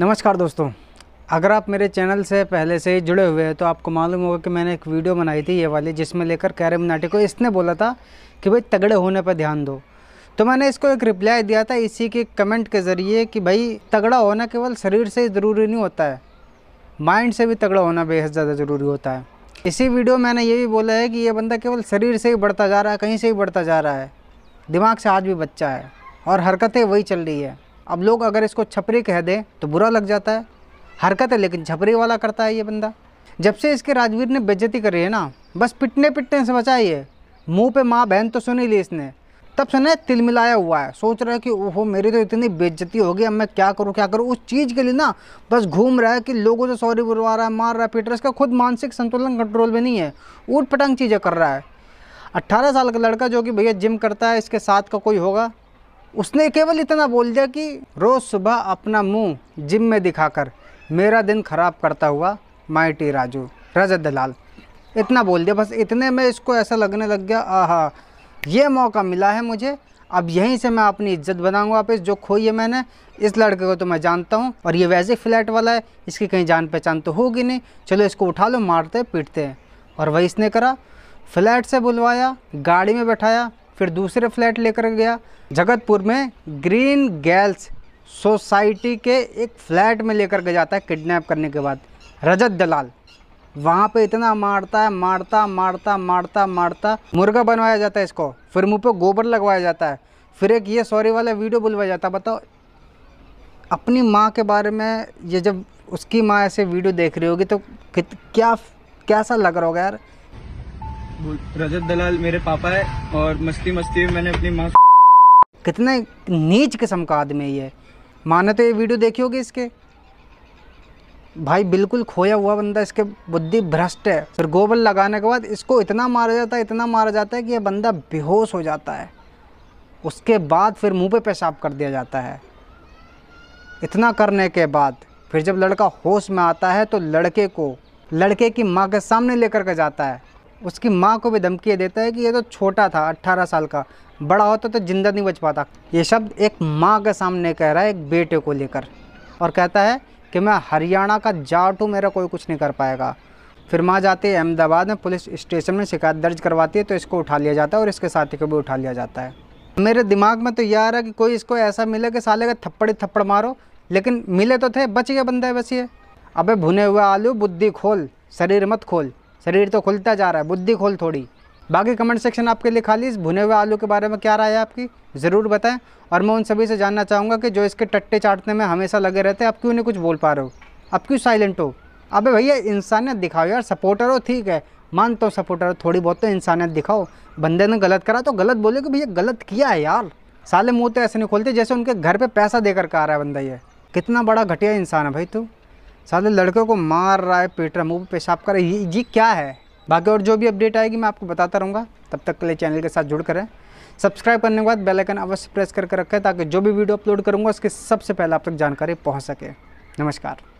नमस्कार दोस्तों अगर आप मेरे चैनल से पहले से ही जुड़े हुए हैं तो आपको मालूम होगा कि मैंने एक वीडियो बनाई थी ये वाली जिसमें लेकर कैरम नाटी को इसने बोला था कि भाई तगड़े होने पर ध्यान दो तो मैंने इसको एक रिप्लाई दिया था इसी के कमेंट के ज़रिए कि भाई तगड़ा होना केवल शरीर से ज़रूरी नहीं होता है माइंड से भी तगड़ा होना बेहद ज़्यादा ज़रूरी होता है इसी वीडियो मैंने ये भी बोला है कि ये बंदा केवल शरीर से ही बढ़ता जा रहा है कहीं से ही बढ़ता जा रहा है दिमाग से आज भी बच्चा है और हरकतें वही चल रही है अब लोग अगर इसको छपरी कह दें तो बुरा लग जाता है हरकत है लेकिन छपरी वाला करता है ये बंदा जब से इसके राजवीर ने बेज्जती करी है ना बस पिटने पिटने से है मुँह पे माँ बहन तो सुनी ली इसने तब से ना तिलमिलाया हुआ है सोच रहा है कि ओहो मेरी तो इतनी बेज्जती होगी अब मैं क्या करूँ क्या करूँ उस चीज़ के लिए ना बस घूम रहा है कि लोगों से सॉरी बुलवा रहा है मार रहा है पीट रहा है इसका खुद मानसिक संतुलन कंट्रोल में नहीं है ऊट पटंग चीज़ें कर रहा है अट्ठारह साल का लड़का जो कि भैया जिम करता है इसके साथ का कोई होगा उसने केवल इतना बोल दिया कि रोज़ सुबह अपना मुंह जिम में दिखाकर मेरा दिन ख़राब करता हुआ माइटी राजू रजत दलाल इतना बोल दिया बस इतने में इसको ऐसा लगने लग गया आह ये मौका मिला है मुझे अब यहीं से मैं अपनी इज्जत बनाऊंगा वापस जो खोई है मैंने इस लड़के को तो मैं जानता हूँ और ये वैसे फ्लैट वाला है इसकी कहीं जान पहचान तो होगी नहीं चलो इसको उठा लो मारते पीटते हैं और वही इसने करा फ्लैट से बुलवाया गाड़ी में बैठाया फिर दूसरे फ्लैट लेकर गया जगतपुर में ग्रीन गर्ल्स सोसाइटी के एक फ्लैट में लेकर के जाता है किडनैप करने के बाद रजत दलाल वहाँ पे इतना मारता है मारता मारता मारता मारता मुर्गा बनवाया जाता है इसको फिर मुंह पे गोबर लगवाया जाता है फिर एक ये सॉरी वाला वीडियो बुलवाया जाता है बताओ अपनी माँ के बारे में ये जब उसकी माँ ऐसे वीडियो देख रही होगी तो क्या कैसा लग रहा होगा यार रजत दलाल मेरे पापा है और मस्ती मस्ती में मैंने अपनी माँ कितने नीच किस्म का आदमी है ये माने तो ये वीडियो देखी होगी इसके भाई बिल्कुल खोया हुआ बंदा इसके बुद्धि भ्रष्ट है फिर गोबर लगाने के बाद इसको इतना मारा जाता है इतना मारा जाता है कि ये बंदा बेहोश हो जाता है उसके बाद फिर मुंह पे पेशाब कर दिया जाता है इतना करने के बाद फिर जब लड़का होश में आता है तो लड़के को लड़के की माँ के सामने लेकर के जाता है उसकी माँ को भी धमकी देता है कि ये तो छोटा था अट्ठारह साल का बड़ा होता तो जिंदा नहीं बच पाता ये शब्द एक माँ के सामने कह रहा है एक बेटे को लेकर और कहता है कि मैं हरियाणा का जाट हूँ मेरा कोई कुछ नहीं कर पाएगा फिर माँ जाती है अहमदाबाद में पुलिस स्टेशन में शिकायत दर्ज करवाती है तो इसको उठा लिया जाता है और इसके साथी को भी उठा लिया जाता है मेरे दिमाग में तो यह आ रहा है कि कोई इसको ऐसा मिले कि साले का थप्पड़ थप्पड़ मारो लेकिन मिले तो थे बच गया बंदा है बस ये अबे भुने हुए आलू बुद्धि खोल शरीर मत खोल शरीर तो खुलता जा रहा है बुद्धि खोल थोड़ी बाकी कमेंट सेक्शन आपके लिए खाली इस भुने हुए आलू के बारे में क्या राय है आपकी ज़रूर बताएं और मैं उन सभी से जानना चाहूँगा कि जो इसके टट्टे चाटने में हमेशा लगे रहते हैं आप क्यों नहीं कुछ बोल पा रहे हो आप क्यों साइलेंट हो अबे भैया इंसानियत दिखाओ यार सपोर्टर हो ठीक है मानता हूँ सपोर्टर हो थोड़ी बहुत तो इंसानियत दिखाओ बंदे ने गलत करा तो गलत बोले कि भैया गलत किया है यार साले मुँह तो ऐसे नहीं खोलते जैसे उनके घर पर पैसा देकर के आ रहा है बंदा ये कितना बड़ा घटिया इंसान है भाई तू साले लड़के को मार रहा है पेट रहा मुँह पे पेशाब कर रहा है ये क्या है बाकी और जो भी अपडेट आएगी मैं आपको बताता रहूँगा तब तक के लिए चैनल के साथ जुड़ कर रहें सब्सक्राइब करने के बाद बेल आइकन अवश्य प्रेस करके रखें ताकि जो भी वीडियो अपलोड करूँगा उसकी सबसे पहले आप तक जानकारी पहुँच सके नमस्कार